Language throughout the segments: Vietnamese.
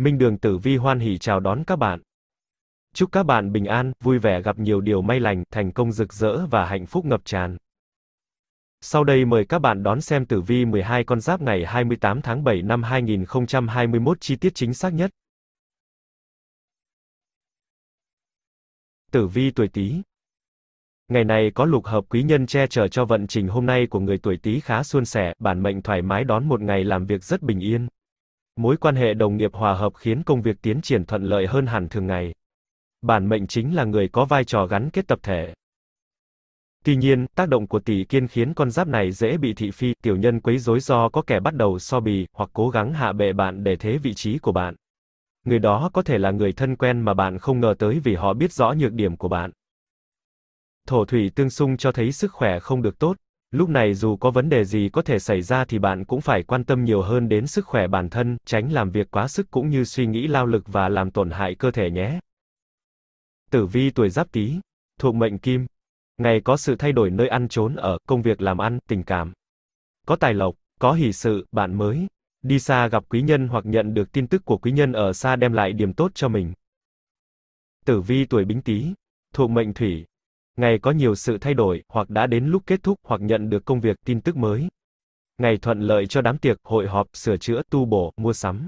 Minh Đường Tử Vi hoan hỉ chào đón các bạn. Chúc các bạn bình an, vui vẻ gặp nhiều điều may lành, thành công rực rỡ và hạnh phúc ngập tràn. Sau đây mời các bạn đón xem tử vi 12 con giáp ngày 28 tháng 7 năm 2021 chi tiết chính xác nhất. Tử vi tuổi Tý. Ngày này có lục hợp quý nhân che chở cho vận trình hôm nay của người tuổi Tý khá suôn sẻ, bản mệnh thoải mái đón một ngày làm việc rất bình yên. Mối quan hệ đồng nghiệp hòa hợp khiến công việc tiến triển thuận lợi hơn hẳn thường ngày. Bản mệnh chính là người có vai trò gắn kết tập thể. Tuy nhiên, tác động của tỷ kiên khiến con giáp này dễ bị thị phi, tiểu nhân quấy rối do có kẻ bắt đầu so bì, hoặc cố gắng hạ bệ bạn để thế vị trí của bạn. Người đó có thể là người thân quen mà bạn không ngờ tới vì họ biết rõ nhược điểm của bạn. Thổ thủy tương xung cho thấy sức khỏe không được tốt. Lúc này dù có vấn đề gì có thể xảy ra thì bạn cũng phải quan tâm nhiều hơn đến sức khỏe bản thân, tránh làm việc quá sức cũng như suy nghĩ lao lực và làm tổn hại cơ thể nhé. Tử vi tuổi Giáp Tý, thuộc mệnh Kim, ngày có sự thay đổi nơi ăn trốn ở, công việc làm ăn, tình cảm. Có tài lộc, có hỷ sự, bạn mới đi xa gặp quý nhân hoặc nhận được tin tức của quý nhân ở xa đem lại điểm tốt cho mình. Tử vi tuổi Bính Tý, thuộc mệnh Thủy, Ngày có nhiều sự thay đổi, hoặc đã đến lúc kết thúc, hoặc nhận được công việc, tin tức mới. Ngày thuận lợi cho đám tiệc, hội họp, sửa chữa, tu bổ, mua sắm.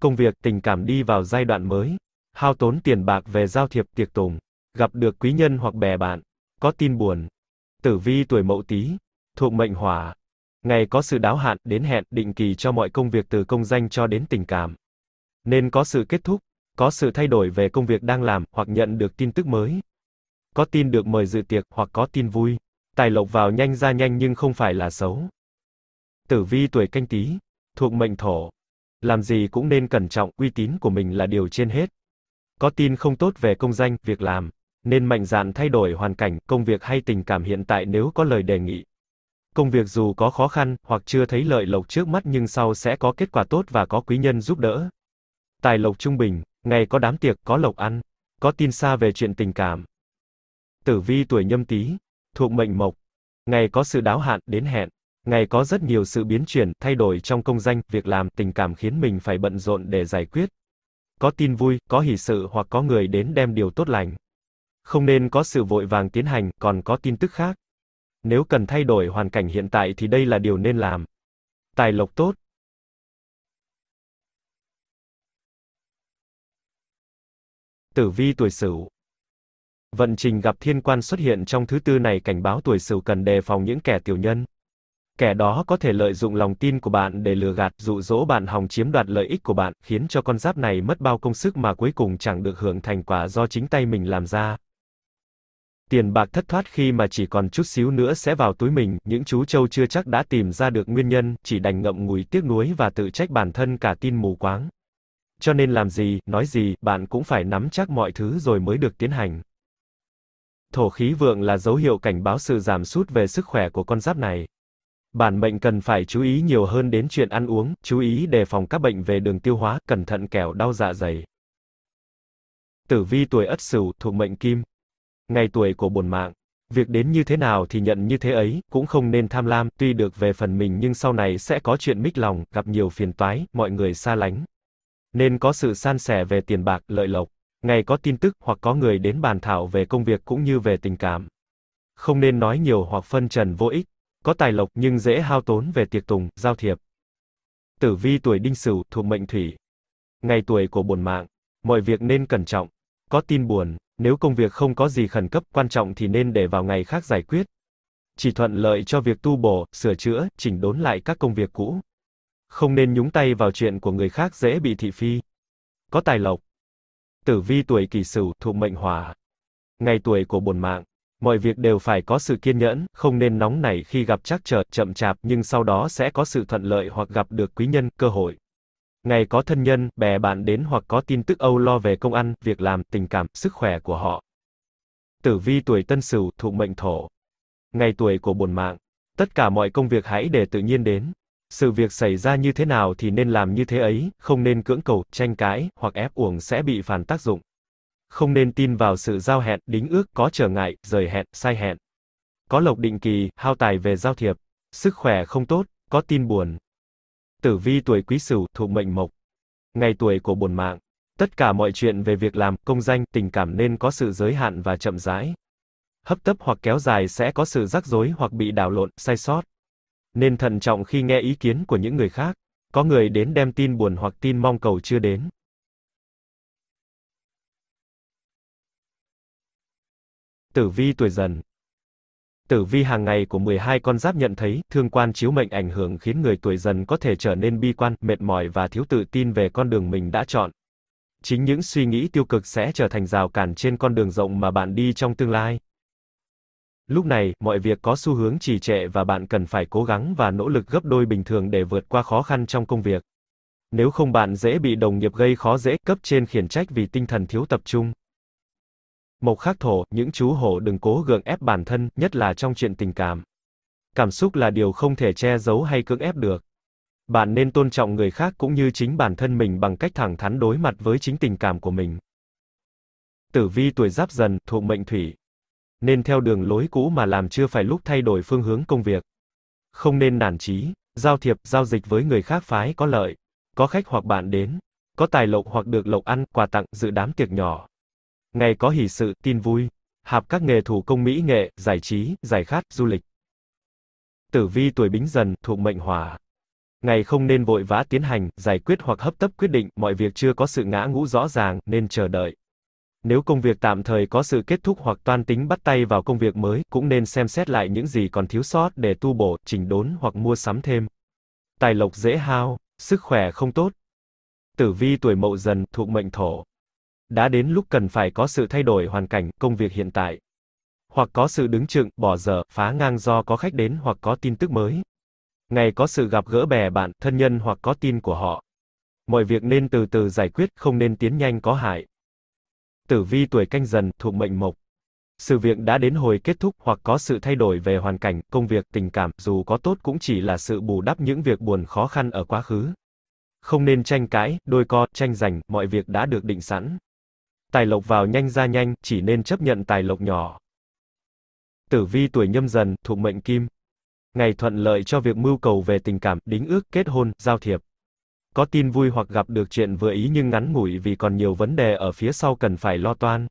Công việc, tình cảm đi vào giai đoạn mới. Hao tốn tiền bạc về giao thiệp tiệc tùng. Gặp được quý nhân hoặc bè bạn. Có tin buồn. Tử vi tuổi mậu tý. Thuộc mệnh hỏa. Ngày có sự đáo hạn, đến hẹn, định kỳ cho mọi công việc từ công danh cho đến tình cảm. Nên có sự kết thúc, có sự thay đổi về công việc đang làm, hoặc nhận được tin tức mới có tin được mời dự tiệc hoặc có tin vui. Tài lộc vào nhanh ra nhanh nhưng không phải là xấu. Tử vi tuổi canh tí, thuộc mệnh thổ. Làm gì cũng nên cẩn trọng, uy tín của mình là điều trên hết. Có tin không tốt về công danh, việc làm, nên mạnh dạn thay đổi hoàn cảnh, công việc hay tình cảm hiện tại nếu có lời đề nghị. Công việc dù có khó khăn hoặc chưa thấy lợi lộc trước mắt nhưng sau sẽ có kết quả tốt và có quý nhân giúp đỡ. Tài lộc trung bình, ngày có đám tiệc, có lộc ăn, có tin xa về chuyện tình cảm, Tử vi tuổi nhâm tý, thuộc mệnh mộc. Ngày có sự đáo hạn, đến hẹn. Ngày có rất nhiều sự biến chuyển, thay đổi trong công danh, việc làm, tình cảm khiến mình phải bận rộn để giải quyết. Có tin vui, có hỷ sự hoặc có người đến đem điều tốt lành. Không nên có sự vội vàng tiến hành, còn có tin tức khác. Nếu cần thay đổi hoàn cảnh hiện tại thì đây là điều nên làm. Tài lộc tốt. Tử vi tuổi Sửu Vận trình gặp thiên quan xuất hiện trong thứ tư này cảnh báo tuổi sửu cần đề phòng những kẻ tiểu nhân. Kẻ đó có thể lợi dụng lòng tin của bạn để lừa gạt, dụ dỗ bạn hòng chiếm đoạt lợi ích của bạn, khiến cho con giáp này mất bao công sức mà cuối cùng chẳng được hưởng thành quả do chính tay mình làm ra. Tiền bạc thất thoát khi mà chỉ còn chút xíu nữa sẽ vào túi mình, những chú trâu chưa chắc đã tìm ra được nguyên nhân, chỉ đành ngậm ngùi tiếc nuối và tự trách bản thân cả tin mù quáng. Cho nên làm gì, nói gì, bạn cũng phải nắm chắc mọi thứ rồi mới được tiến hành thổ khí vượng là dấu hiệu cảnh báo sự giảm sút về sức khỏe của con giáp này. Bản mệnh cần phải chú ý nhiều hơn đến chuyện ăn uống, chú ý đề phòng các bệnh về đường tiêu hóa, cẩn thận kẻo đau dạ dày. Tử vi tuổi Ất Sửu thuộc mệnh Kim. Ngày tuổi của bổn mạng. Việc đến như thế nào thì nhận như thế ấy, cũng không nên tham lam, tuy được về phần mình nhưng sau này sẽ có chuyện mích lòng, gặp nhiều phiền toái, mọi người xa lánh. Nên có sự san sẻ về tiền bạc, lợi lộc ngày có tin tức hoặc có người đến bàn thảo về công việc cũng như về tình cảm. Không nên nói nhiều hoặc phân trần vô ích, có tài lộc nhưng dễ hao tốn về tiệc tùng, giao thiệp. Tử vi tuổi đinh sửu thuộc mệnh thủy. Ngày tuổi của buồn mạng, mọi việc nên cẩn trọng, có tin buồn, nếu công việc không có gì khẩn cấp quan trọng thì nên để vào ngày khác giải quyết. Chỉ thuận lợi cho việc tu bổ, sửa chữa, chỉnh đốn lại các công việc cũ. Không nên nhúng tay vào chuyện của người khác dễ bị thị phi. Có tài lộc, Tử vi tuổi kỷ sửu thuộc mệnh hỏa. Ngày tuổi của bổn mạng, mọi việc đều phải có sự kiên nhẫn, không nên nóng nảy khi gặp trắc trở, chậm chạp nhưng sau đó sẽ có sự thuận lợi hoặc gặp được quý nhân, cơ hội. Ngày có thân nhân, bè bạn đến hoặc có tin tức âu lo về công ăn, việc làm, tình cảm, sức khỏe của họ. Tử vi tuổi Tân Sửu thuộc mệnh Thổ. Ngày tuổi của bổn mạng, tất cả mọi công việc hãy để tự nhiên đến, sự việc xảy ra như thế nào thì nên làm như thế ấy, không nên cưỡng cầu, tranh cãi, hoặc ép uổng sẽ bị phản tác dụng. Không nên tin vào sự giao hẹn, đính ước, có trở ngại, rời hẹn, sai hẹn. Có lộc định kỳ, hao tài về giao thiệp. Sức khỏe không tốt, có tin buồn. Tử vi tuổi quý sửu, thuộc mệnh mộc. Ngày tuổi của buồn mạng. Tất cả mọi chuyện về việc làm, công danh, tình cảm nên có sự giới hạn và chậm rãi. Hấp tấp hoặc kéo dài sẽ có sự rắc rối hoặc bị đảo lộn, sai sót nên thận trọng khi nghe ý kiến của những người khác. Có người đến đem tin buồn hoặc tin mong cầu chưa đến. Tử vi tuổi dần Tử vi hàng ngày của 12 con giáp nhận thấy, thương quan chiếu mệnh ảnh hưởng khiến người tuổi dần có thể trở nên bi quan, mệt mỏi và thiếu tự tin về con đường mình đã chọn. Chính những suy nghĩ tiêu cực sẽ trở thành rào cản trên con đường rộng mà bạn đi trong tương lai, Lúc này, mọi việc có xu hướng trì trệ và bạn cần phải cố gắng và nỗ lực gấp đôi bình thường để vượt qua khó khăn trong công việc. Nếu không bạn dễ bị đồng nghiệp gây khó dễ, cấp trên khiển trách vì tinh thần thiếu tập trung. Mộc khắc thổ, những chú hổ đừng cố gượng ép bản thân, nhất là trong chuyện tình cảm. Cảm xúc là điều không thể che giấu hay cưỡng ép được. Bạn nên tôn trọng người khác cũng như chính bản thân mình bằng cách thẳng thắn đối mặt với chính tình cảm của mình. Tử vi tuổi giáp dần, thuộc mệnh thủy, nên theo đường lối cũ mà làm chưa phải lúc thay đổi phương hướng công việc. Không nên nản chí, giao thiệp, giao dịch với người khác phái có lợi, có khách hoặc bạn đến, có tài lộc hoặc được lộc ăn, quà tặng, dự đám tiệc nhỏ. Ngày có hỷ sự, tin vui, hạp các nghề thủ công mỹ nghệ, giải trí, giải khát, du lịch. Tử vi tuổi bính dần, thuộc mệnh hỏa. Ngày không nên vội vã tiến hành, giải quyết hoặc hấp tấp quyết định, mọi việc chưa có sự ngã ngũ rõ ràng, nên chờ đợi. Nếu công việc tạm thời có sự kết thúc hoặc toan tính bắt tay vào công việc mới, cũng nên xem xét lại những gì còn thiếu sót để tu bổ, chỉnh đốn hoặc mua sắm thêm. Tài lộc dễ hao, sức khỏe không tốt. Tử vi tuổi mậu dần, thuộc mệnh thổ. Đã đến lúc cần phải có sự thay đổi hoàn cảnh, công việc hiện tại. Hoặc có sự đứng trượng, bỏ dở, phá ngang do có khách đến hoặc có tin tức mới. Ngày có sự gặp gỡ bè bạn, thân nhân hoặc có tin của họ. Mọi việc nên từ từ giải quyết, không nên tiến nhanh có hại tử vi tuổi canh dần, thuộc mệnh mộc. Sự việc đã đến hồi kết thúc hoặc có sự thay đổi về hoàn cảnh, công việc, tình cảm, dù có tốt cũng chỉ là sự bù đắp những việc buồn khó khăn ở quá khứ. Không nên tranh cãi, đôi co, tranh giành, mọi việc đã được định sẵn. Tài lộc vào nhanh ra nhanh, chỉ nên chấp nhận tài lộc nhỏ. Tử vi tuổi nhâm dần, thuộc mệnh kim. Ngày thuận lợi cho việc mưu cầu về tình cảm, đính ước, kết hôn, giao thiệp có tin vui hoặc gặp được chuyện vừa ý nhưng ngắn ngủi vì còn nhiều vấn đề ở phía sau cần phải lo toan.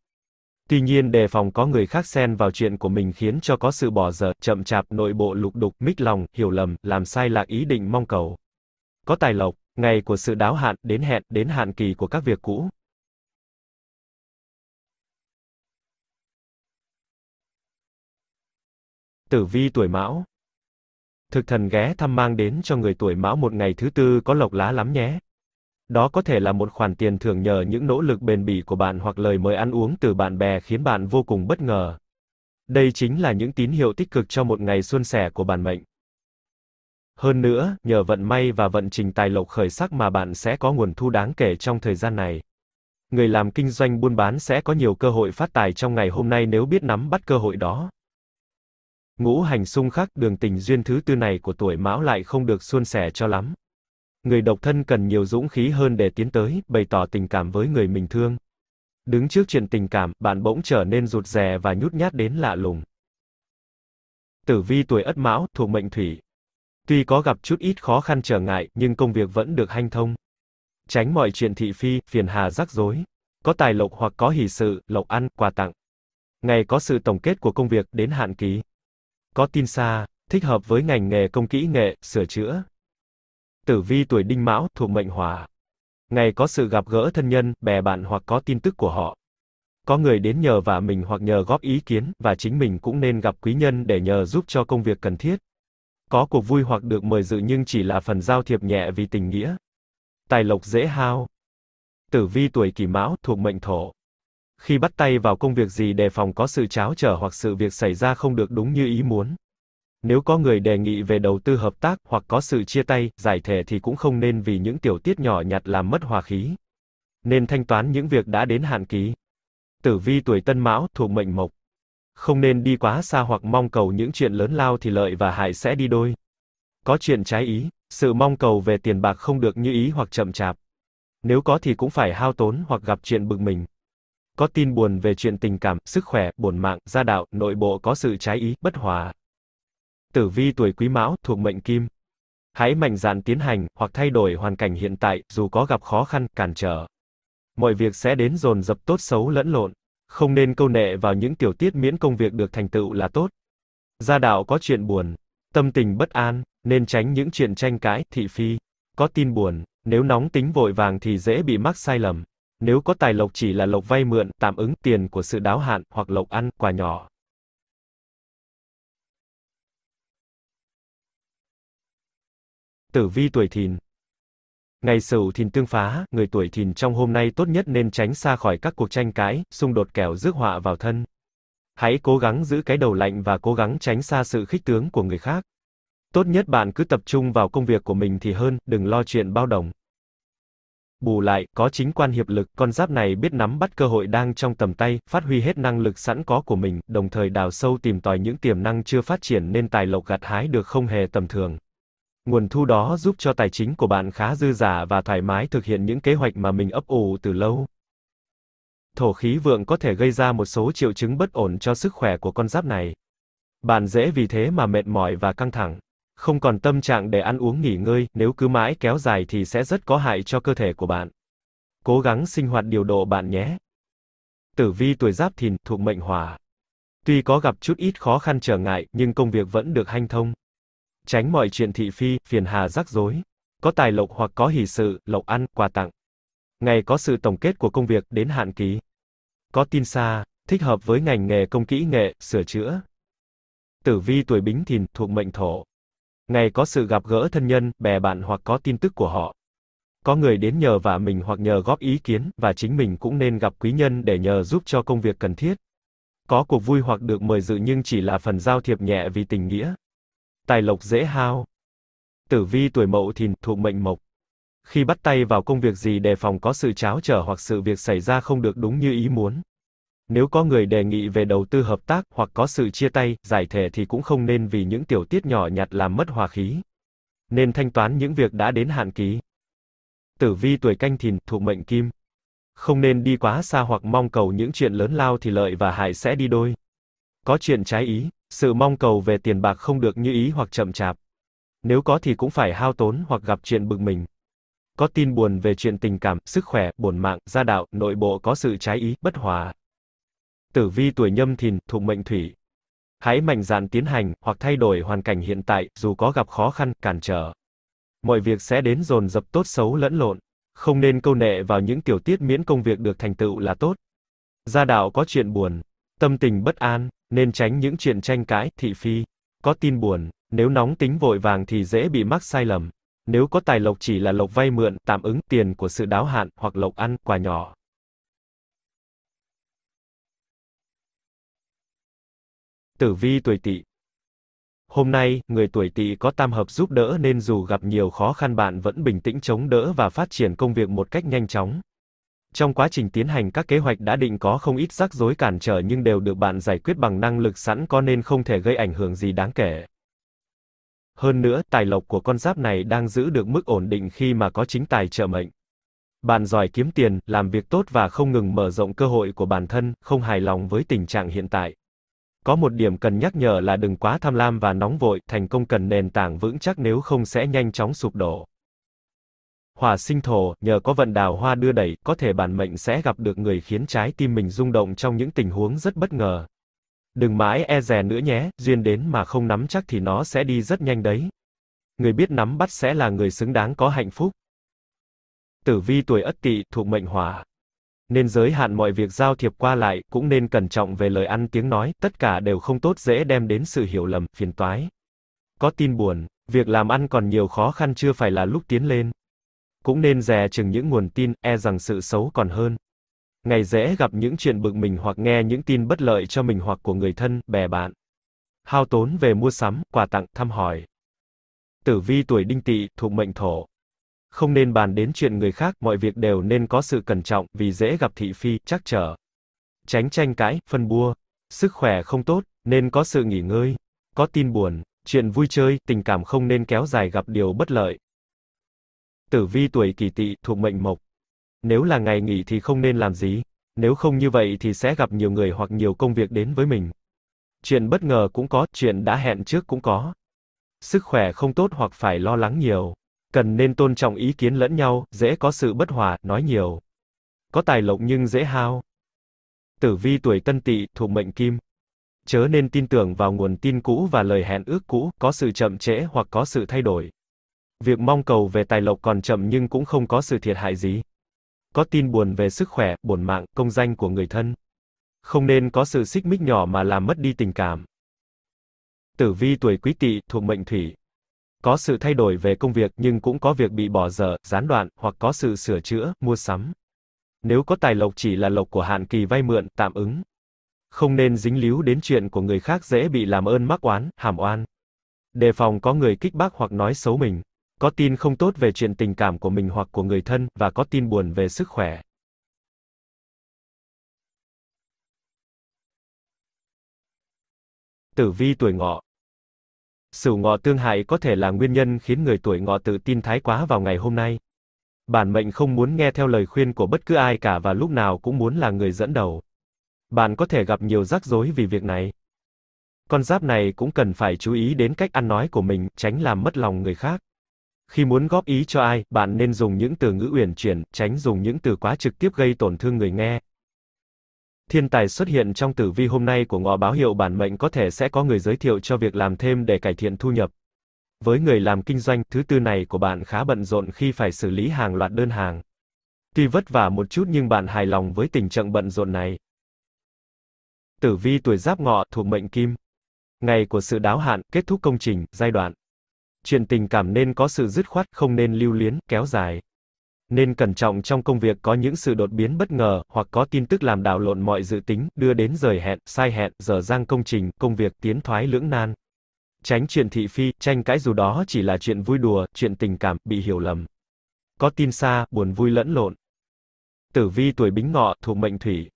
Tuy nhiên đề phòng có người khác xen vào chuyện của mình khiến cho có sự bỏ dở, chậm chạp, nội bộ lục đục, mít lòng, hiểu lầm, làm sai lạc ý định mong cầu. Có tài lộc, ngày của sự đáo hạn, đến hẹn, đến hạn kỳ của các việc cũ. Tử vi tuổi Mão thực thần ghé thăm mang đến cho người tuổi mão một ngày thứ tư có lộc lá lắm nhé. Đó có thể là một khoản tiền thưởng nhờ những nỗ lực bền bỉ của bạn hoặc lời mời ăn uống từ bạn bè khiến bạn vô cùng bất ngờ. Đây chính là những tín hiệu tích cực cho một ngày xuân sẻ của bản mệnh. Hơn nữa, nhờ vận may và vận trình tài lộc khởi sắc mà bạn sẽ có nguồn thu đáng kể trong thời gian này. Người làm kinh doanh buôn bán sẽ có nhiều cơ hội phát tài trong ngày hôm nay nếu biết nắm bắt cơ hội đó ngũ hành xung khắc đường tình duyên thứ tư này của tuổi mão lại không được suôn sẻ cho lắm. Người độc thân cần nhiều dũng khí hơn để tiến tới, bày tỏ tình cảm với người mình thương. Đứng trước chuyện tình cảm, bạn bỗng trở nên rụt rè và nhút nhát đến lạ lùng. Tử vi tuổi ất mão, thuộc mệnh thủy. Tuy có gặp chút ít khó khăn trở ngại, nhưng công việc vẫn được hanh thông. Tránh mọi chuyện thị phi, phiền hà rắc rối. Có tài lộc hoặc có hỷ sự, lộc ăn, quà tặng. Ngày có sự tổng kết của công việc, đến hạn ký có tin xa, thích hợp với ngành nghề công kỹ nghệ, sửa chữa. Tử vi tuổi đinh mão thuộc mệnh hỏa. Ngày có sự gặp gỡ thân nhân, bè bạn hoặc có tin tức của họ. Có người đến nhờ vả mình hoặc nhờ góp ý kiến, và chính mình cũng nên gặp quý nhân để nhờ giúp cho công việc cần thiết. Có cuộc vui hoặc được mời dự nhưng chỉ là phần giao thiệp nhẹ vì tình nghĩa. Tài lộc dễ hao. Tử vi tuổi kỷ mão thuộc mệnh thổ khi bắt tay vào công việc gì đề phòng có sự cháo trở hoặc sự việc xảy ra không được đúng như ý muốn. Nếu có người đề nghị về đầu tư hợp tác hoặc có sự chia tay, giải thể thì cũng không nên vì những tiểu tiết nhỏ nhặt làm mất hòa khí. Nên thanh toán những việc đã đến hạn ký. Tử vi tuổi Tân Mão thuộc mệnh Mộc. Không nên đi quá xa hoặc mong cầu những chuyện lớn lao thì lợi và hại sẽ đi đôi. Có chuyện trái ý, sự mong cầu về tiền bạc không được như ý hoặc chậm chạp. Nếu có thì cũng phải hao tốn hoặc gặp chuyện bực mình có tin buồn về chuyện tình cảm, sức khỏe, bổn mạng, gia đạo, nội bộ có sự trái ý, bất hòa. Tử vi tuổi Quý Mão thuộc mệnh Kim. Hãy mạnh dạn tiến hành hoặc thay đổi hoàn cảnh hiện tại, dù có gặp khó khăn, cản trở. Mọi việc sẽ đến dồn dập tốt xấu lẫn lộn, không nên câu nệ vào những tiểu tiết miễn công việc được thành tựu là tốt. Gia đạo có chuyện buồn, tâm tình bất an, nên tránh những chuyện tranh cãi, thị phi. Có tin buồn, nếu nóng tính vội vàng thì dễ bị mắc sai lầm. Nếu có tài lộc chỉ là lộc vay mượn, tạm ứng tiền của sự đáo hạn hoặc lộc ăn quà nhỏ. Tử vi tuổi Thìn Ngày Sửu Thìn tương phá, người tuổi Thìn trong hôm nay tốt nhất nên tránh xa khỏi các cuộc tranh cãi, xung đột kẻo rước họa vào thân. Hãy cố gắng giữ cái đầu lạnh và cố gắng tránh xa sự khích tướng của người khác. Tốt nhất bạn cứ tập trung vào công việc của mình thì hơn, đừng lo chuyện bao đồng. Bù lại, có chính quan hiệp lực, con giáp này biết nắm bắt cơ hội đang trong tầm tay, phát huy hết năng lực sẵn có của mình, đồng thời đào sâu tìm tòi những tiềm năng chưa phát triển nên tài lộc gặt hái được không hề tầm thường. Nguồn thu đó giúp cho tài chính của bạn khá dư giả và thoải mái thực hiện những kế hoạch mà mình ấp ủ từ lâu. Thổ khí vượng có thể gây ra một số triệu chứng bất ổn cho sức khỏe của con giáp này. Bạn dễ vì thế mà mệt mỏi và căng thẳng không còn tâm trạng để ăn uống nghỉ ngơi, nếu cứ mãi kéo dài thì sẽ rất có hại cho cơ thể của bạn. Cố gắng sinh hoạt điều độ bạn nhé. Tử vi tuổi Giáp Thìn thuộc mệnh Hỏa. Tuy có gặp chút ít khó khăn trở ngại, nhưng công việc vẫn được hanh thông. Tránh mọi chuyện thị phi, phiền hà rắc rối. Có tài lộc hoặc có hỷ sự, lộc ăn, quà tặng. Ngày có sự tổng kết của công việc đến hạn ký. Có tin xa, thích hợp với ngành nghề công kỹ nghệ, sửa chữa. Tử vi tuổi Bính Thìn thuộc mệnh Thổ. Ngày có sự gặp gỡ thân nhân, bè bạn hoặc có tin tức của họ. Có người đến nhờ vả mình hoặc nhờ góp ý kiến, và chính mình cũng nên gặp quý nhân để nhờ giúp cho công việc cần thiết. Có cuộc vui hoặc được mời dự nhưng chỉ là phần giao thiệp nhẹ vì tình nghĩa. Tài lộc dễ hao. Tử vi tuổi mậu thìn thuộc mệnh mộc. Khi bắt tay vào công việc gì đề phòng có sự cháo trở hoặc sự việc xảy ra không được đúng như ý muốn. Nếu có người đề nghị về đầu tư hợp tác hoặc có sự chia tay, giải thể thì cũng không nên vì những tiểu tiết nhỏ nhặt làm mất hòa khí. Nên thanh toán những việc đã đến hạn ký. Tử vi tuổi canh thìn, thuộc mệnh kim. Không nên đi quá xa hoặc mong cầu những chuyện lớn lao thì lợi và hại sẽ đi đôi. Có chuyện trái ý, sự mong cầu về tiền bạc không được như ý hoặc chậm chạp. Nếu có thì cũng phải hao tốn hoặc gặp chuyện bực mình. Có tin buồn về chuyện tình cảm, sức khỏe, bổn mạng, gia đạo, nội bộ có sự trái ý, bất hòa. Tử vi tuổi nhâm thìn, thuộc mệnh thủy. Hãy mạnh dạn tiến hành, hoặc thay đổi hoàn cảnh hiện tại, dù có gặp khó khăn, cản trở. Mọi việc sẽ đến dồn dập tốt xấu lẫn lộn. Không nên câu nệ vào những tiểu tiết miễn công việc được thành tựu là tốt. Gia đạo có chuyện buồn, tâm tình bất an, nên tránh những chuyện tranh cãi, thị phi. Có tin buồn, nếu nóng tính vội vàng thì dễ bị mắc sai lầm. Nếu có tài lộc chỉ là lộc vay mượn, tạm ứng tiền của sự đáo hạn hoặc lộc ăn, quà nhỏ. Tử vi tuổi tỵ Hôm nay, người tuổi tỵ có tam hợp giúp đỡ nên dù gặp nhiều khó khăn bạn vẫn bình tĩnh chống đỡ và phát triển công việc một cách nhanh chóng. Trong quá trình tiến hành các kế hoạch đã định có không ít rắc rối cản trở nhưng đều được bạn giải quyết bằng năng lực sẵn có nên không thể gây ảnh hưởng gì đáng kể. Hơn nữa, tài lộc của con giáp này đang giữ được mức ổn định khi mà có chính tài trợ mệnh. Bạn giỏi kiếm tiền, làm việc tốt và không ngừng mở rộng cơ hội của bản thân, không hài lòng với tình trạng hiện tại. Có một điểm cần nhắc nhở là đừng quá tham lam và nóng vội, thành công cần nền tảng vững chắc nếu không sẽ nhanh chóng sụp đổ. Hỏa sinh thổ, nhờ có vận đào hoa đưa đẩy, có thể bản mệnh sẽ gặp được người khiến trái tim mình rung động trong những tình huống rất bất ngờ. Đừng mãi e rè nữa nhé, duyên đến mà không nắm chắc thì nó sẽ đi rất nhanh đấy. Người biết nắm bắt sẽ là người xứng đáng có hạnh phúc. Tử vi tuổi Ất Tỵ, thuộc mệnh Hỏa nên giới hạn mọi việc giao thiệp qua lại, cũng nên cẩn trọng về lời ăn tiếng nói, tất cả đều không tốt dễ đem đến sự hiểu lầm, phiền toái. Có tin buồn, việc làm ăn còn nhiều khó khăn chưa phải là lúc tiến lên. Cũng nên dè chừng những nguồn tin, e rằng sự xấu còn hơn. Ngày dễ gặp những chuyện bực mình hoặc nghe những tin bất lợi cho mình hoặc của người thân, bè bạn. Hao tốn về mua sắm, quà tặng, thăm hỏi. Tử vi tuổi đinh tỵ, thuộc mệnh thổ, không nên bàn đến chuyện người khác, mọi việc đều nên có sự cẩn trọng, vì dễ gặp thị phi, chắc trở. Tránh tranh cãi, phân bua. Sức khỏe không tốt, nên có sự nghỉ ngơi. Có tin buồn, chuyện vui chơi, tình cảm không nên kéo dài gặp điều bất lợi. Tử vi tuổi kỷ tỵ thuộc mệnh mộc. Nếu là ngày nghỉ thì không nên làm gì. Nếu không như vậy thì sẽ gặp nhiều người hoặc nhiều công việc đến với mình. Chuyện bất ngờ cũng có, chuyện đã hẹn trước cũng có. Sức khỏe không tốt hoặc phải lo lắng nhiều. Cần nên tôn trọng ý kiến lẫn nhau, dễ có sự bất hòa, nói nhiều. Có tài lộc nhưng dễ hao. Tử vi tuổi tân tỵ, thuộc mệnh kim. Chớ nên tin tưởng vào nguồn tin cũ và lời hẹn ước cũ, có sự chậm trễ hoặc có sự thay đổi. Việc mong cầu về tài lộc còn chậm nhưng cũng không có sự thiệt hại gì. Có tin buồn về sức khỏe, buồn mạng, công danh của người thân. Không nên có sự xích mích nhỏ mà làm mất đi tình cảm. Tử vi tuổi quý tỵ thuộc mệnh thủy. Có sự thay đổi về công việc nhưng cũng có việc bị bỏ dở, gián đoạn, hoặc có sự sửa chữa, mua sắm. Nếu có tài lộc chỉ là lộc của hạn kỳ vay mượn, tạm ứng. Không nên dính líu đến chuyện của người khác dễ bị làm ơn mắc oán, hàm oan. Đề phòng có người kích bác hoặc nói xấu mình. Có tin không tốt về chuyện tình cảm của mình hoặc của người thân, và có tin buồn về sức khỏe. Tử vi tuổi ngọ, Sửu ngọ tương hại có thể là nguyên nhân khiến người tuổi ngọ tự tin thái quá vào ngày hôm nay. Bản mệnh không muốn nghe theo lời khuyên của bất cứ ai cả và lúc nào cũng muốn là người dẫn đầu. Bạn có thể gặp nhiều rắc rối vì việc này. Con giáp này cũng cần phải chú ý đến cách ăn nói của mình, tránh làm mất lòng người khác. Khi muốn góp ý cho ai, bạn nên dùng những từ ngữ uyển chuyển, tránh dùng những từ quá trực tiếp gây tổn thương người nghe, Thiên tài xuất hiện trong tử vi hôm nay của ngọ báo hiệu bản mệnh có thể sẽ có người giới thiệu cho việc làm thêm để cải thiện thu nhập. Với người làm kinh doanh, thứ tư này của bạn khá bận rộn khi phải xử lý hàng loạt đơn hàng. Tuy vất vả một chút nhưng bạn hài lòng với tình trạng bận rộn này. Tử vi tuổi Giáp Ngọ thuộc mệnh Kim. Ngày của sự đáo hạn, kết thúc công trình, giai đoạn. Chuyện tình cảm nên có sự dứt khoát, không nên lưu luyến, kéo dài nên cẩn trọng trong công việc có những sự đột biến bất ngờ, hoặc có tin tức làm đảo lộn mọi dự tính, đưa đến rời hẹn, sai hẹn, dở dang công trình, công việc tiến thoái lưỡng nan. Tránh chuyện thị phi, tranh cãi dù đó chỉ là chuyện vui đùa, chuyện tình cảm, bị hiểu lầm. Có tin xa, buồn vui lẫn lộn. Tử vi tuổi bính ngọ, thuộc mệnh thủy.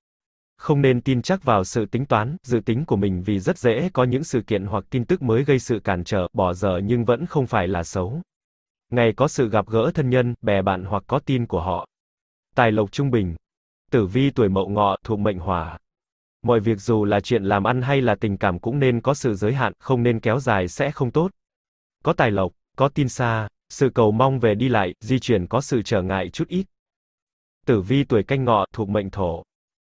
Không nên tin chắc vào sự tính toán, dự tính của mình vì rất dễ có những sự kiện hoặc tin tức mới gây sự cản trở, bỏ dở nhưng vẫn không phải là xấu ngày có sự gặp gỡ thân nhân, bè bạn hoặc có tin của họ. Tài lộc trung bình. Tử vi tuổi mậu ngọ thuộc mệnh hỏa. Mọi việc dù là chuyện làm ăn hay là tình cảm cũng nên có sự giới hạn, không nên kéo dài sẽ không tốt. Có tài lộc, có tin xa, sự cầu mong về đi lại, di chuyển có sự trở ngại chút ít. Tử vi tuổi canh ngọ thuộc mệnh thổ.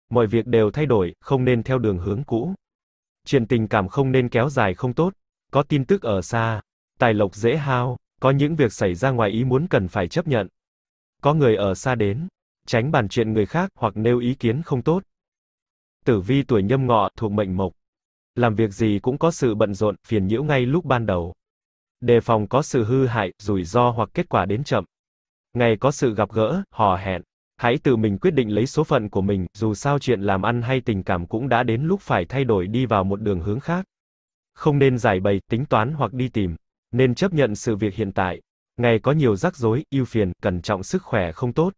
Mọi việc đều thay đổi, không nên theo đường hướng cũ. Chuyện tình cảm không nên kéo dài không tốt, có tin tức ở xa, tài lộc dễ hao, có những việc xảy ra ngoài ý muốn cần phải chấp nhận. Có người ở xa đến, tránh bàn chuyện người khác hoặc nêu ý kiến không tốt. Tử vi tuổi nhâm ngọ thuộc mệnh mộc. Làm việc gì cũng có sự bận rộn, phiền nhiễu ngay lúc ban đầu. Đề phòng có sự hư hại, rủi ro hoặc kết quả đến chậm. Ngày có sự gặp gỡ, hò hẹn. Hãy tự mình quyết định lấy số phận của mình, dù sao chuyện làm ăn hay tình cảm cũng đã đến lúc phải thay đổi đi vào một đường hướng khác. Không nên giải bày, tính toán hoặc đi tìm nên chấp nhận sự việc hiện tại. Ngày có nhiều rắc rối, ưu phiền, cẩn trọng sức khỏe không tốt.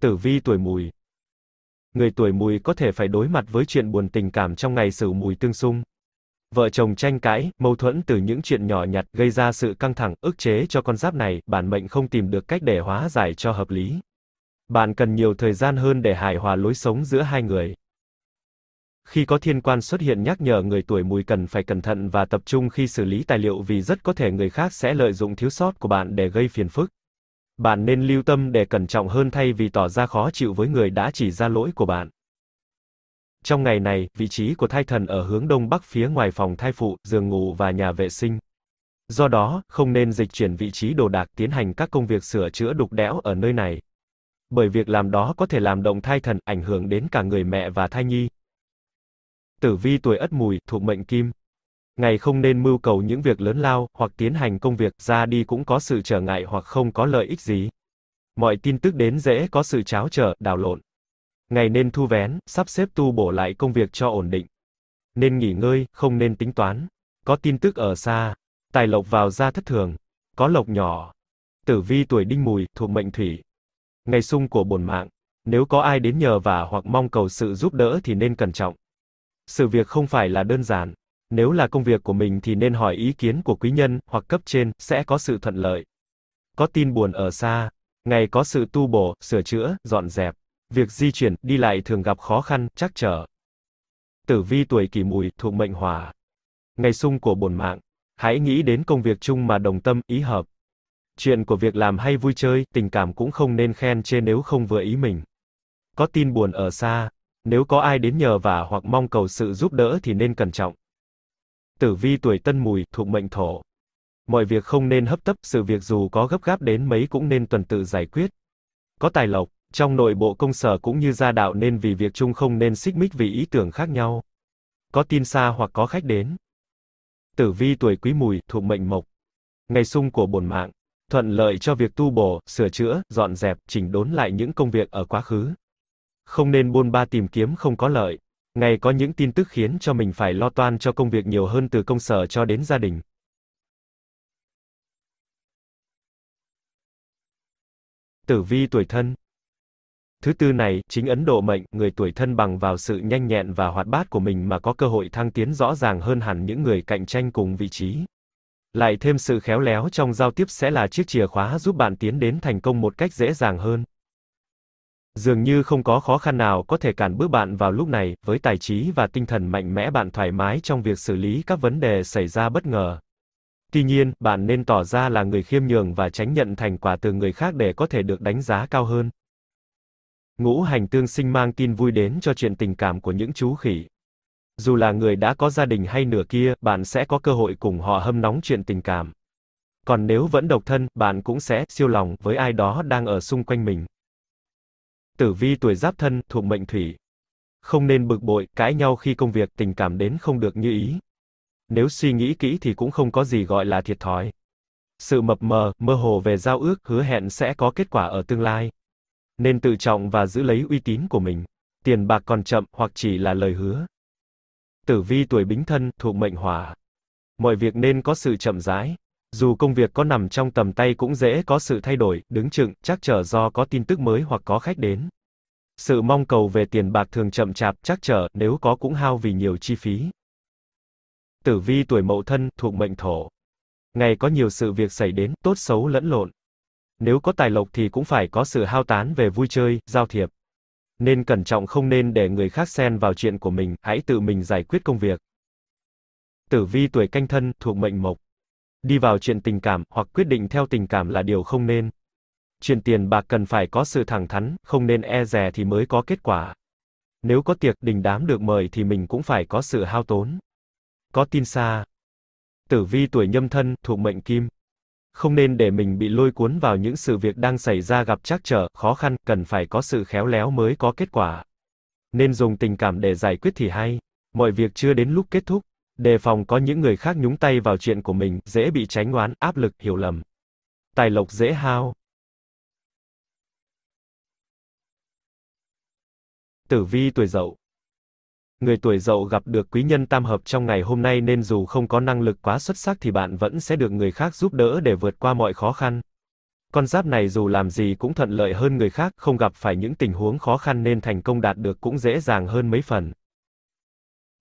Tử vi tuổi mùi Người tuổi mùi có thể phải đối mặt với chuyện buồn tình cảm trong ngày sửu mùi tương xung. Vợ chồng tranh cãi, mâu thuẫn từ những chuyện nhỏ nhặt gây ra sự căng thẳng, ức chế cho con giáp này, bản mệnh không tìm được cách để hóa giải cho hợp lý. Bạn cần nhiều thời gian hơn để hài hòa lối sống giữa hai người. Khi có thiên quan xuất hiện nhắc nhở người tuổi mùi cần phải cẩn thận và tập trung khi xử lý tài liệu vì rất có thể người khác sẽ lợi dụng thiếu sót của bạn để gây phiền phức. Bạn nên lưu tâm để cẩn trọng hơn thay vì tỏ ra khó chịu với người đã chỉ ra lỗi của bạn. Trong ngày này, vị trí của thai thần ở hướng đông bắc phía ngoài phòng thai phụ, giường ngủ và nhà vệ sinh. Do đó, không nên dịch chuyển vị trí đồ đạc tiến hành các công việc sửa chữa đục đẽo ở nơi này. Bởi việc làm đó có thể làm động thai thần, ảnh hưởng đến cả người mẹ và thai nhi. Tử vi tuổi Ất Mùi, thuộc mệnh Kim. Ngày không nên mưu cầu những việc lớn lao, hoặc tiến hành công việc, ra đi cũng có sự trở ngại hoặc không có lợi ích gì. Mọi tin tức đến dễ có sự cháo trở, đảo lộn. Ngày nên thu vén, sắp xếp tu bổ lại công việc cho ổn định. Nên nghỉ ngơi, không nên tính toán. Có tin tức ở xa, tài lộc vào ra thất thường. Có lộc nhỏ. Tử vi tuổi Đinh Mùi, thuộc mệnh Thủy. Ngày sung của bổn mạng. Nếu có ai đến nhờ và hoặc mong cầu sự giúp đỡ thì nên cẩn trọng. Sự việc không phải là đơn giản. Nếu là công việc của mình thì nên hỏi ý kiến của quý nhân hoặc cấp trên, sẽ có sự thuận lợi. Có tin buồn ở xa, ngày có sự tu bổ, sửa chữa, dọn dẹp. Việc di chuyển, đi lại thường gặp khó khăn, trắc trở. Tử vi tuổi kỷ mùi, thuộc mệnh hỏa. Ngày sung của bổn mạng. Hãy nghĩ đến công việc chung mà đồng tâm, ý hợp. Chuyện của việc làm hay vui chơi, tình cảm cũng không nên khen chê nếu không vừa ý mình. Có tin buồn ở xa, nếu có ai đến nhờ và hoặc mong cầu sự giúp đỡ thì nên cẩn trọng. Tử vi tuổi tân mùi, thuộc mệnh thổ. Mọi việc không nên hấp tấp, sự việc dù có gấp gáp đến mấy cũng nên tuần tự giải quyết. Có tài lộc, trong nội bộ công sở cũng như gia đạo nên vì việc chung không nên xích mích vì ý tưởng khác nhau. Có tin xa hoặc có khách đến. Tử vi tuổi quý mùi, thuộc mệnh mộc. Ngày sung của bổn mạng, thuận lợi cho việc tu bổ, sửa chữa, dọn dẹp, chỉnh đốn lại những công việc ở quá khứ không nên buôn ba tìm kiếm không có lợi. Ngày có những tin tức khiến cho mình phải lo toan cho công việc nhiều hơn từ công sở cho đến gia đình. Tử vi tuổi thân Thứ tư này, chính Ấn Độ mệnh, người tuổi thân bằng vào sự nhanh nhẹn và hoạt bát của mình mà có cơ hội thăng tiến rõ ràng hơn hẳn những người cạnh tranh cùng vị trí. Lại thêm sự khéo léo trong giao tiếp sẽ là chiếc chìa khóa giúp bạn tiến đến thành công một cách dễ dàng hơn. Dường như không có khó khăn nào có thể cản bước bạn vào lúc này, với tài trí và tinh thần mạnh mẽ bạn thoải mái trong việc xử lý các vấn đề xảy ra bất ngờ. Tuy nhiên, bạn nên tỏ ra là người khiêm nhường và tránh nhận thành quả từ người khác để có thể được đánh giá cao hơn. Ngũ hành tương sinh mang tin vui đến cho chuyện tình cảm của những chú khỉ. Dù là người đã có gia đình hay nửa kia, bạn sẽ có cơ hội cùng họ hâm nóng chuyện tình cảm. Còn nếu vẫn độc thân, bạn cũng sẽ siêu lòng với ai đó đang ở xung quanh mình. Tử vi tuổi giáp thân, thuộc mệnh thủy. Không nên bực bội, cãi nhau khi công việc, tình cảm đến không được như ý. Nếu suy nghĩ kỹ thì cũng không có gì gọi là thiệt thòi. Sự mập mờ, mơ hồ về giao ước, hứa hẹn sẽ có kết quả ở tương lai. Nên tự trọng và giữ lấy uy tín của mình. Tiền bạc còn chậm, hoặc chỉ là lời hứa. Tử vi tuổi bính thân, thuộc mệnh hỏa. Mọi việc nên có sự chậm rãi, dù công việc có nằm trong tầm tay cũng dễ có sự thay đổi, đứng chừng, chắc trở do có tin tức mới hoặc có khách đến. Sự mong cầu về tiền bạc thường chậm chạp, chắc trở, nếu có cũng hao vì nhiều chi phí. Tử vi tuổi mậu thân, thuộc mệnh thổ. Ngày có nhiều sự việc xảy đến, tốt xấu lẫn lộn. Nếu có tài lộc thì cũng phải có sự hao tán về vui chơi, giao thiệp. Nên cẩn trọng không nên để người khác xen vào chuyện của mình, hãy tự mình giải quyết công việc. Tử vi tuổi canh thân, thuộc mệnh mộc. Đi vào chuyện tình cảm hoặc quyết định theo tình cảm là điều không nên. Chuyện tiền bạc cần phải có sự thẳng thắn, không nên e dè thì mới có kết quả. Nếu có tiệc đình đám được mời thì mình cũng phải có sự hao tốn. Có tin xa. Tử vi tuổi nhâm thân, thuộc mệnh kim. Không nên để mình bị lôi cuốn vào những sự việc đang xảy ra gặp trắc trở, khó khăn, cần phải có sự khéo léo mới có kết quả. Nên dùng tình cảm để giải quyết thì hay. Mọi việc chưa đến lúc kết thúc. Đề phòng có những người khác nhúng tay vào chuyện của mình, dễ bị tránh oán, áp lực, hiểu lầm. Tài lộc dễ hao. Tử vi tuổi dậu Người tuổi dậu gặp được quý nhân tam hợp trong ngày hôm nay nên dù không có năng lực quá xuất sắc thì bạn vẫn sẽ được người khác giúp đỡ để vượt qua mọi khó khăn. Con giáp này dù làm gì cũng thuận lợi hơn người khác, không gặp phải những tình huống khó khăn nên thành công đạt được cũng dễ dàng hơn mấy phần.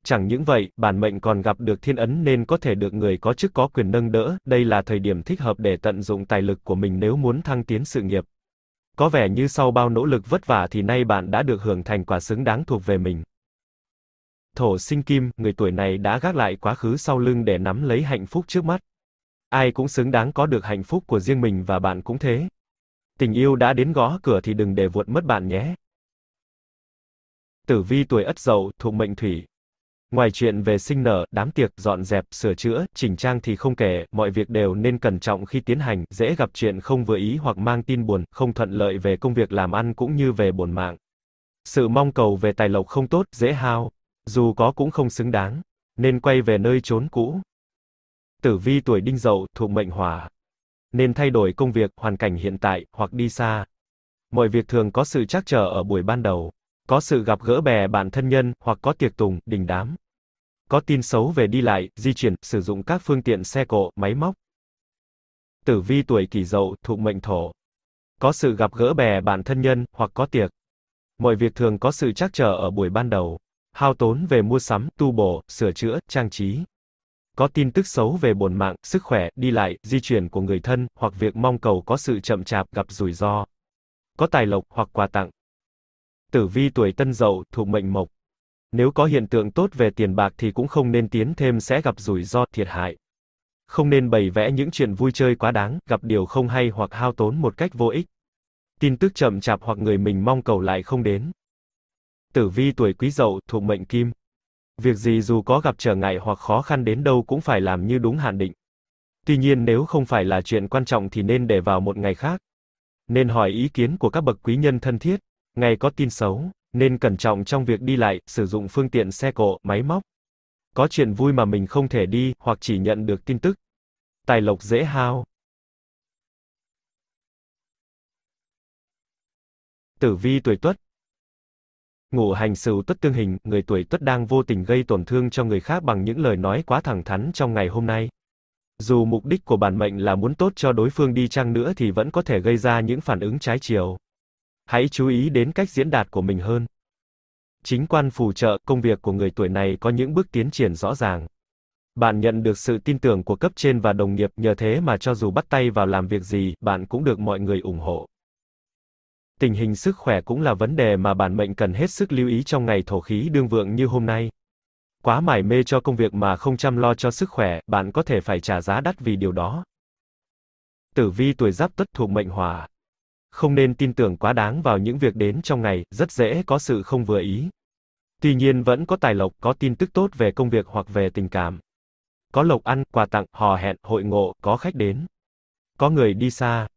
Chẳng những vậy, bản mệnh còn gặp được thiên ấn nên có thể được người có chức có quyền nâng đỡ, đây là thời điểm thích hợp để tận dụng tài lực của mình nếu muốn thăng tiến sự nghiệp. Có vẻ như sau bao nỗ lực vất vả thì nay bạn đã được hưởng thành quả xứng đáng thuộc về mình. Thổ sinh kim, người tuổi này đã gác lại quá khứ sau lưng để nắm lấy hạnh phúc trước mắt. Ai cũng xứng đáng có được hạnh phúc của riêng mình và bạn cũng thế. Tình yêu đã đến gõ cửa thì đừng để vuột mất bạn nhé. Tử vi tuổi Ất Dậu, thuộc mệnh Thủy, Ngoài chuyện về sinh nở, đám tiệc, dọn dẹp, sửa chữa, chỉnh trang thì không kể, mọi việc đều nên cẩn trọng khi tiến hành, dễ gặp chuyện không vừa ý hoặc mang tin buồn, không thuận lợi về công việc làm ăn cũng như về buồn mạng. Sự mong cầu về tài lộc không tốt, dễ hao, dù có cũng không xứng đáng, nên quay về nơi trốn cũ. Tử vi tuổi đinh dậu thuộc mệnh hỏa, nên thay đổi công việc, hoàn cảnh hiện tại, hoặc đi xa. Mọi việc thường có sự trắc trở ở buổi ban đầu có sự gặp gỡ bè bạn thân nhân, hoặc có tiệc tùng, đình đám. Có tin xấu về đi lại, di chuyển, sử dụng các phương tiện xe cộ, máy móc. Tử vi tuổi kỷ dậu, thuộc mệnh thổ. Có sự gặp gỡ bè bạn thân nhân, hoặc có tiệc. Mọi việc thường có sự trắc trở ở buổi ban đầu. Hao tốn về mua sắm, tu bổ, sửa chữa, trang trí. Có tin tức xấu về bổn mạng, sức khỏe, đi lại, di chuyển của người thân, hoặc việc mong cầu có sự chậm chạp gặp rủi ro. Có tài lộc hoặc quà tặng tử vi tuổi tân dậu, thuộc mệnh mộc. Nếu có hiện tượng tốt về tiền bạc thì cũng không nên tiến thêm sẽ gặp rủi ro, thiệt hại. Không nên bày vẽ những chuyện vui chơi quá đáng, gặp điều không hay hoặc hao tốn một cách vô ích. Tin tức chậm chạp hoặc người mình mong cầu lại không đến. Tử vi tuổi quý dậu, thuộc mệnh kim. Việc gì dù có gặp trở ngại hoặc khó khăn đến đâu cũng phải làm như đúng hạn định. Tuy nhiên nếu không phải là chuyện quan trọng thì nên để vào một ngày khác. Nên hỏi ý kiến của các bậc quý nhân thân thiết. Ngày có tin xấu, nên cẩn trọng trong việc đi lại, sử dụng phương tiện xe cộ, máy móc. Có chuyện vui mà mình không thể đi, hoặc chỉ nhận được tin tức. Tài lộc dễ hao. Tử vi tuổi tuất ngủ hành sửu tuất tương hình, người tuổi tuất đang vô tình gây tổn thương cho người khác bằng những lời nói quá thẳng thắn trong ngày hôm nay. Dù mục đích của bản mệnh là muốn tốt cho đối phương đi chăng nữa thì vẫn có thể gây ra những phản ứng trái chiều hãy chú ý đến cách diễn đạt của mình hơn. Chính quan phù trợ, công việc của người tuổi này có những bước tiến triển rõ ràng. Bạn nhận được sự tin tưởng của cấp trên và đồng nghiệp, nhờ thế mà cho dù bắt tay vào làm việc gì, bạn cũng được mọi người ủng hộ. Tình hình sức khỏe cũng là vấn đề mà bản mệnh cần hết sức lưu ý trong ngày thổ khí đương vượng như hôm nay. Quá mải mê cho công việc mà không chăm lo cho sức khỏe, bạn có thể phải trả giá đắt vì điều đó. Tử vi tuổi Giáp Tuất thuộc mệnh Hỏa, không nên tin tưởng quá đáng vào những việc đến trong ngày, rất dễ có sự không vừa ý. Tuy nhiên vẫn có tài lộc, có tin tức tốt về công việc hoặc về tình cảm. Có lộc ăn, quà tặng, hò hẹn, hội ngộ, có khách đến. Có người đi xa.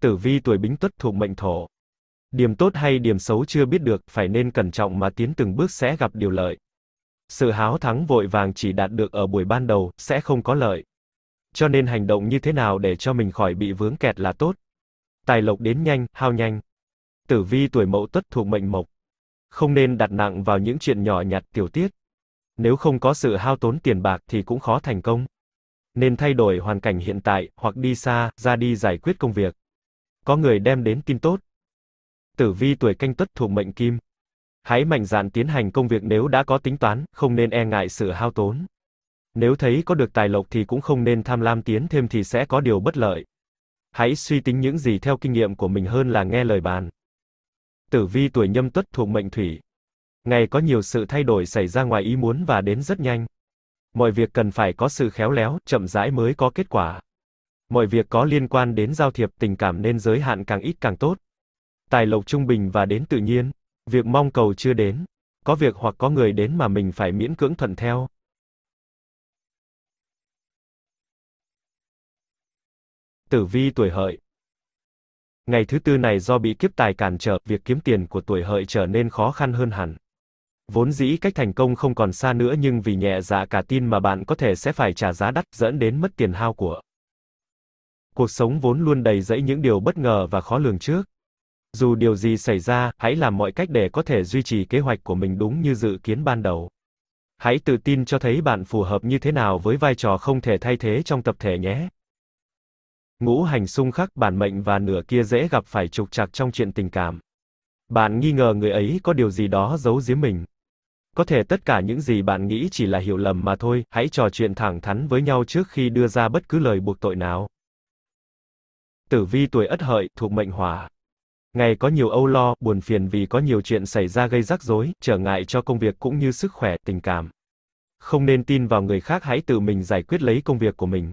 Tử vi tuổi bính tuất thuộc mệnh thổ. Điểm tốt hay điểm xấu chưa biết được, phải nên cẩn trọng mà tiến từng bước sẽ gặp điều lợi. Sự háo thắng vội vàng chỉ đạt được ở buổi ban đầu, sẽ không có lợi. Cho nên hành động như thế nào để cho mình khỏi bị vướng kẹt là tốt tài lộc đến nhanh, hao nhanh. Tử vi tuổi mậu tuất thuộc mệnh mộc. Không nên đặt nặng vào những chuyện nhỏ nhặt tiểu tiết. Nếu không có sự hao tốn tiền bạc thì cũng khó thành công. Nên thay đổi hoàn cảnh hiện tại, hoặc đi xa, ra đi giải quyết công việc. Có người đem đến tin tốt. Tử vi tuổi canh tuất thuộc mệnh kim. Hãy mạnh dạn tiến hành công việc nếu đã có tính toán, không nên e ngại sự hao tốn. Nếu thấy có được tài lộc thì cũng không nên tham lam tiến thêm thì sẽ có điều bất lợi. Hãy suy tính những gì theo kinh nghiệm của mình hơn là nghe lời bàn. Tử vi tuổi nhâm tuất thuộc mệnh thủy. Ngày có nhiều sự thay đổi xảy ra ngoài ý muốn và đến rất nhanh. Mọi việc cần phải có sự khéo léo, chậm rãi mới có kết quả. Mọi việc có liên quan đến giao thiệp tình cảm nên giới hạn càng ít càng tốt. Tài lộc trung bình và đến tự nhiên. Việc mong cầu chưa đến. Có việc hoặc có người đến mà mình phải miễn cưỡng thuận theo. tử vi tuổi hợi. Ngày thứ tư này do bị kiếp tài cản trở, việc kiếm tiền của tuổi hợi trở nên khó khăn hơn hẳn. Vốn dĩ cách thành công không còn xa nữa nhưng vì nhẹ dạ cả tin mà bạn có thể sẽ phải trả giá đắt dẫn đến mất tiền hao của. Cuộc sống vốn luôn đầy dẫy những điều bất ngờ và khó lường trước. Dù điều gì xảy ra, hãy làm mọi cách để có thể duy trì kế hoạch của mình đúng như dự kiến ban đầu. Hãy tự tin cho thấy bạn phù hợp như thế nào với vai trò không thể thay thế trong tập thể nhé ngũ hành xung khắc bản mệnh và nửa kia dễ gặp phải trục trặc trong chuyện tình cảm. Bạn nghi ngờ người ấy có điều gì đó giấu giếm mình. Có thể tất cả những gì bạn nghĩ chỉ là hiểu lầm mà thôi, hãy trò chuyện thẳng thắn với nhau trước khi đưa ra bất cứ lời buộc tội nào. Tử vi tuổi Ất Hợi, thuộc mệnh Hỏa. Ngày có nhiều âu lo, buồn phiền vì có nhiều chuyện xảy ra gây rắc rối, trở ngại cho công việc cũng như sức khỏe, tình cảm. Không nên tin vào người khác hãy tự mình giải quyết lấy công việc của mình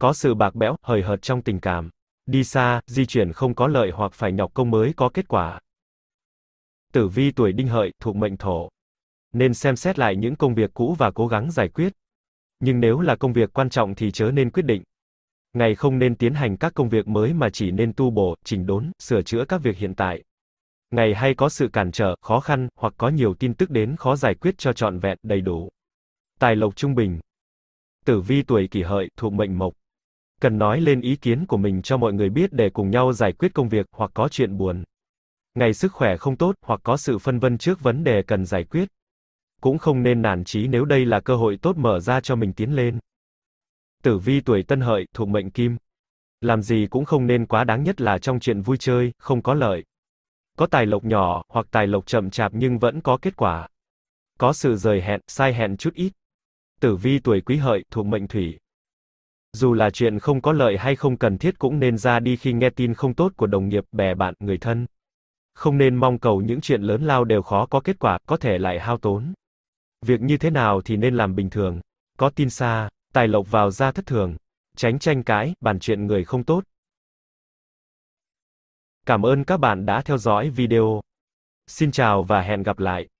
có sự bạc bẽo, hời hợt trong tình cảm. Đi xa, di chuyển không có lợi hoặc phải nhọc công mới có kết quả. Tử vi tuổi đinh hợi, thuộc mệnh thổ. Nên xem xét lại những công việc cũ và cố gắng giải quyết. Nhưng nếu là công việc quan trọng thì chớ nên quyết định. Ngày không nên tiến hành các công việc mới mà chỉ nên tu bổ, chỉnh đốn, sửa chữa các việc hiện tại. Ngày hay có sự cản trở, khó khăn, hoặc có nhiều tin tức đến khó giải quyết cho trọn vẹn, đầy đủ. Tài lộc trung bình. Tử vi tuổi kỷ hợi, thuộc mệnh mộc cần nói lên ý kiến của mình cho mọi người biết để cùng nhau giải quyết công việc hoặc có chuyện buồn. Ngày sức khỏe không tốt hoặc có sự phân vân trước vấn đề cần giải quyết. Cũng không nên nản chí nếu đây là cơ hội tốt mở ra cho mình tiến lên. Tử vi tuổi Tân Hợi, thuộc mệnh Kim. Làm gì cũng không nên quá đáng nhất là trong chuyện vui chơi, không có lợi. Có tài lộc nhỏ hoặc tài lộc chậm chạp nhưng vẫn có kết quả. Có sự rời hẹn, sai hẹn chút ít. Tử vi tuổi Quý Hợi, thuộc mệnh Thủy. Dù là chuyện không có lợi hay không cần thiết cũng nên ra đi khi nghe tin không tốt của đồng nghiệp, bè bạn, người thân. Không nên mong cầu những chuyện lớn lao đều khó có kết quả, có thể lại hao tốn. Việc như thế nào thì nên làm bình thường, có tin xa, tài lộc vào ra thất thường, tránh tranh cãi, bàn chuyện người không tốt. Cảm ơn các bạn đã theo dõi video. Xin chào và hẹn gặp lại.